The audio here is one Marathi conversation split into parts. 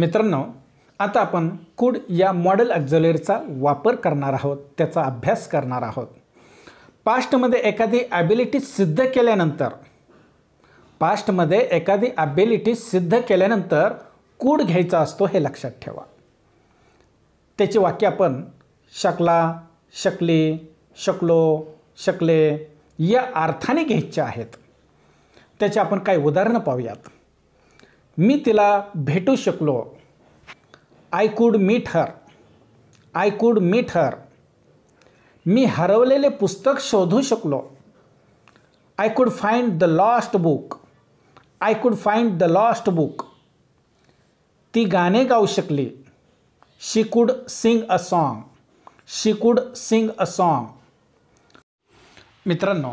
मित्रांनो आता आपण कूड या मॉडेल ॲक्झोलेरचा वापर करणार आहोत त्याचा अभ्यास करणार आहोत पास्टमध्ये एखादी ॲबिलिटी सिद्ध केल्यानंतर पास्टमध्ये एखादी ॲबिलिटी सिद्ध केल्यानंतर कूड घ्यायचा असतो हे लक्षात ठेवा त्याचे वाक्य आपण शकला शकली शकलो शकले या अर्थाने घ्यायचे आहेत त्याचे आपण काही उदाहरणं पाहूयात मी तिला भेटू शकलो I could meet her I could meet her मी हरवलेले पुस्तक शोधू शकलो I could find the lost book I could find the lost book ती गाणे गाऊ शकली शी कुड सिंग अ सॉन्ग शी कुड सिंग अ सॉन्ग मित्रांनो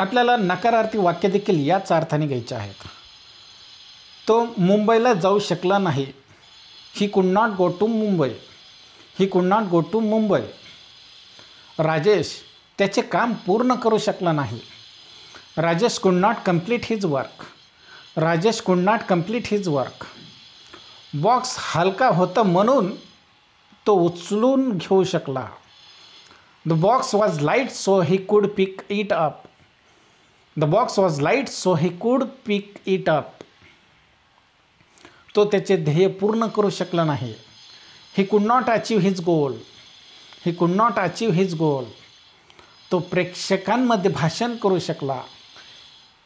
आपल्याला नकारार्थी वाक्य देखील याच अर्थाने घ्यायचे आहेत तो मुंबईला जाऊ शकला नाही he could not go to Mumbai he could not go to Mumbai Rajesh त्याचे काम पूर्ण करू शकला नाही Rajesh could not complete his work Rajesh could not complete his work box हलका होता म्हणून तो उचलून घेऊ शकला the box was light so he could pick it up the box was light so he could pick it up तो त्याचे ध्येय पूर्ण करू शकला नाही he could not achieve his goal he could not achieve his गोल तो प्रेक्षकांमध्ये भाषण करू शकला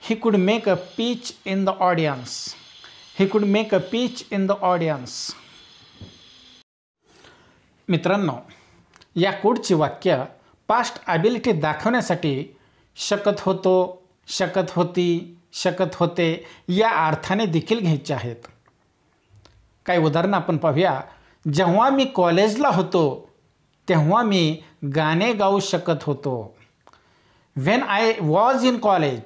he could make a speech in the audience he could make a speech in the audience मित्रांनो या कुडची वाक्य पास्ट ॲबिलिटी दाखवण्यासाठी शकत होतो शकत होती शकत होते या अर्थाने देखील घ्यायचे आहेत काही उदाहरणं आपण पाहूया जेव्हा मी कॉलेजला होतो तेव्हा मी गाणे गाऊ शकत होतो when I was in college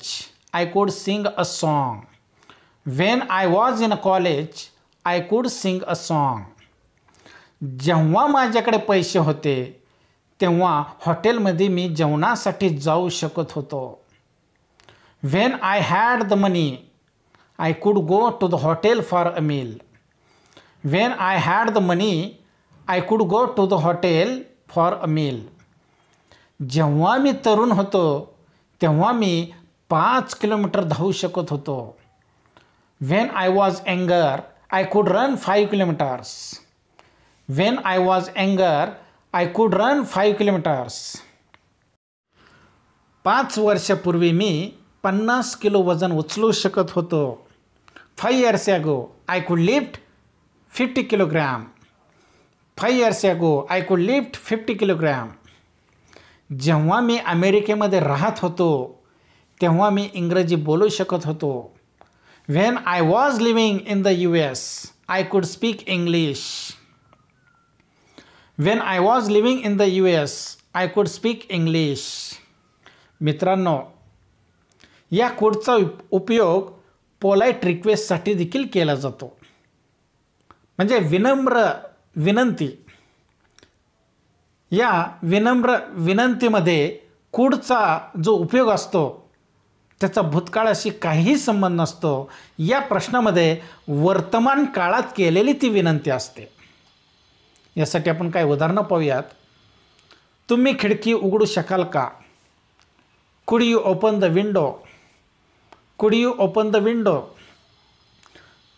I could sing a song when I was in a college I could sing a song जेव्हा माझ्याकडे पैसे होते तेव्हा हॉटेलमध्ये मी जेवणासाठी जाऊ शकत होतो when I had the money I could go to the hotel for a meal when I had the money I could go to the hotel for a meal जेव्हा मी तरुण होतो तेव्हा मी पाच किलोमीटर धावू शकत होतो when I was अँगर I could run five kilometres Wien I was अँगर I could run five kilometres पाच वर्षापूर्वी मी पन्नास किलो वजन उचलू शकत होतो five years ago I could lift fifty kilogram five years ago I could lift fifty kilogram जेव्हा मी अमेरिकेमध्ये राहत होतो तेव्हा मी इंग्रजी बोलू शकत होतो when I was living in the U S I could speak English when I was living in the U S I could speak English मित्रांनो या कोडचा उपयोग पोलाईट रिक्वेस्टसाठी देखील केला जातो म्हणजे विनम्र विनंती या विनम्र विनंतीमध्ये कूडचा जो उपयोग असतो त्याचा भूतकाळाशी काहीही संबंध नसतो या प्रश्नामध्ये वर्तमान काळात केलेली ती विनंती असते यासाठी आपण काय उदाहरणं पाहूयात तुम्ही खिडकी उघडू शकाल का could you open the window could you open the window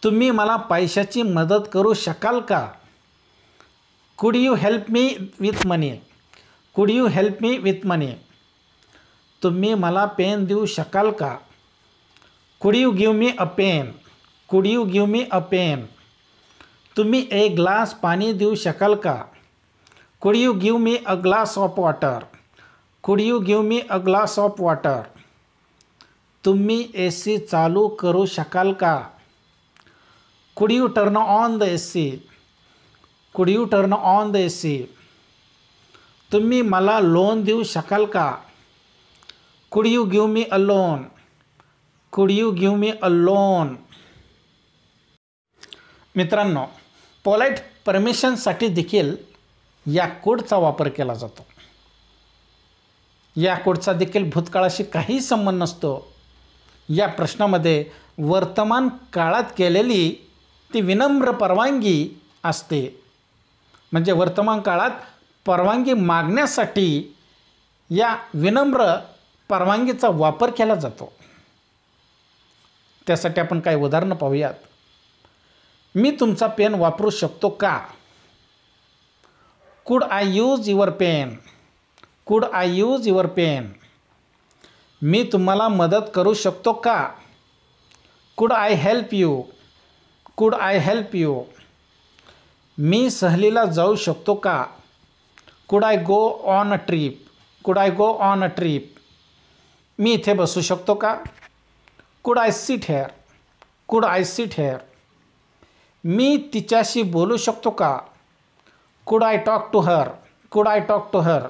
तुम्ही मला पैशाची मदत करू शकाल का could you help me with money could you help me with money तुम्ही मला पेन देऊ शकाल का could you give me a pen could you give me a pen तुम्ही एक ग्लास पाणी देऊ शकाल का could you give me a glass of water could you give me a glass of water तुम्ही ए सी चालू करू शकाल का could you turn on the AC? could you turn on the C तुम्ही मला लोन देऊ शकाल का could you give me a loan could you give me a loan मित्रांनो पोलाईट परमिशनसाठी देखील या कोडचा वापर केला जातो या कोडचा देखील भूतकाळाशी काही संबंध नसतो या प्रश्नामध्ये वर्तमान काळात केलेली ती विनम्र परवानगी असते म्हणजे वर्तमान काळात परवानगी मागण्यासाठी या विनम्र परवानगीचा वापर केला जातो त्यासाठी आपण काही उदाहरणं पाहूयात मी तुमचा पेन वापरू शकतो का could I use your pen could I use your pen मी तुम्हाला मदत करू शकतो का could I help you could I help you मी सहलीला जाऊ शकतो का could I go on a trip could I go on a trip मी इथे बसू शकतो का could I sit here could I sit here मी तिच्याशी बोलू शकतो का could I talk to her could I talk to her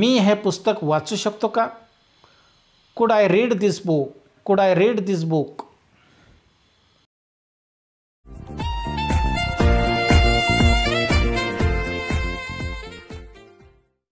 मी हे पुस्तक वाचू शकतो का could I read this book could I read this book